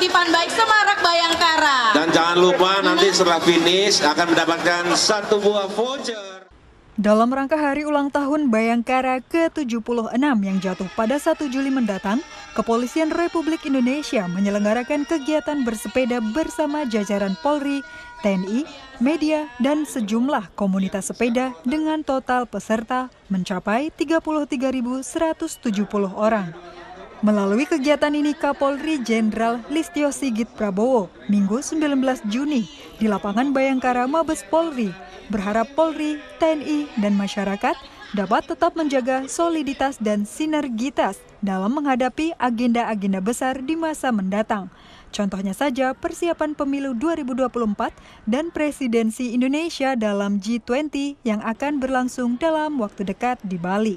Kutipan Baik Semarak Bayangkara. Dan jangan lupa nanti setelah finish akan mendapatkan satu buah voucher. Dalam rangka hari ulang tahun Bayangkara ke-76 yang jatuh pada 1 Juli mendatang, Kepolisian Republik Indonesia menyelenggarakan kegiatan bersepeda bersama jajaran Polri, TNI, media, dan sejumlah komunitas sepeda dengan total peserta mencapai 33.170 orang. Melalui kegiatan ini, Kapolri Jenderal Listio Sigit Prabowo Minggu 19 Juni di lapangan Bayangkara Mabes Polri berharap Polri, TNI, dan masyarakat dapat tetap menjaga soliditas dan sinergitas dalam menghadapi agenda-agenda besar di masa mendatang. Contohnya saja persiapan pemilu 2024 dan presidensi Indonesia dalam G20 yang akan berlangsung dalam waktu dekat di Bali.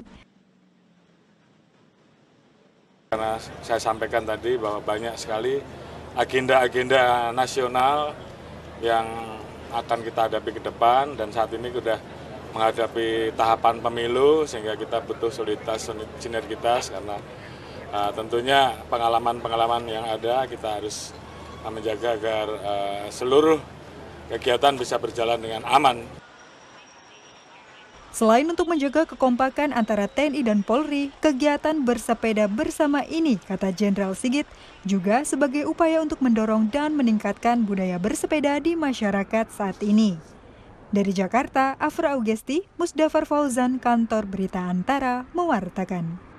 Karena saya sampaikan tadi bahwa banyak sekali agenda-agenda nasional yang akan kita hadapi ke depan dan saat ini sudah menghadapi tahapan pemilu sehingga kita butuh soliditas sinergitas karena uh, tentunya pengalaman-pengalaman yang ada kita harus eh, menjaga agar uh, seluruh kegiatan bisa berjalan dengan aman. Selain untuk menjaga kekompakan antara TNI dan Polri, kegiatan bersepeda bersama ini, kata Jenderal Sigit, juga sebagai upaya untuk mendorong dan meningkatkan budaya bersepeda di masyarakat saat ini. Dari Jakarta, Afra Augesti, Musdafar Fauzan, Kantor Berita Antara, mewartakan.